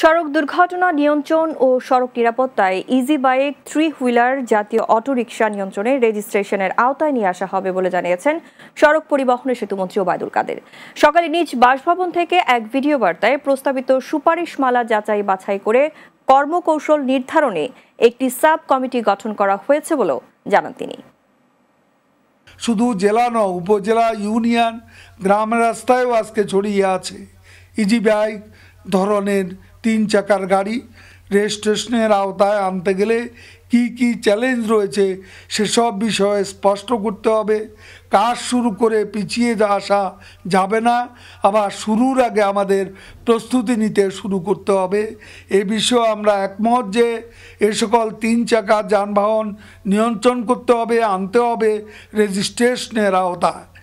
সড়ক দুর্ঘটনা নিয়ন্ত্রণ ও সড়ক নিরাপত্তায় ইজি বাইক থ্রি হুইলার জাতীয় অটোরিকশা নিয়ন্ত্রণে রেজিস্ট্রেশনের আওতায় নিয়ে আসা হবে বলে জানিয়েছেন সড়ক পরিবহনের সেতুমন্ত্রী ওবায়দুল কাদের সকালে নিজ বাসভবন থেকে এক ভিডিও বার্তায় প্রস্তাবিত সুপারিশমালা যাচাই বাছাই করে কর্মকৌশল নির্ধারণে একটি সাব কমিটি গঠন করা হয়েছে বলেও জানান তিনি শুধু জেলা নয় উপজেলা ইউনিয়ন গ্রাম রাস্তায়ও আজকে ছড়িয়ে আছে ইজি বাইক ধরনের তিন চাকার গাড়ি রেজিস্ট্রেশনের স্টেশনের আওতায় আনতে গেলে কি কি চ্যালেঞ্জ রয়েছে সেসব বিষয়ে স্পষ্ট করতে হবে কাজ শুরু করে পিছিয়ে আসা যাবে না আবার শুরুর আগে আমাদের প্রস্তুতি নিতে শুরু করতে হবে এ বিষয়ে আমরা একমত যে এ সকল তিন চাকা যানবাহন নিয়ন্ত্রণ করতে হবে আনতে হবে রেজিস্ট্রেশনের আওতায়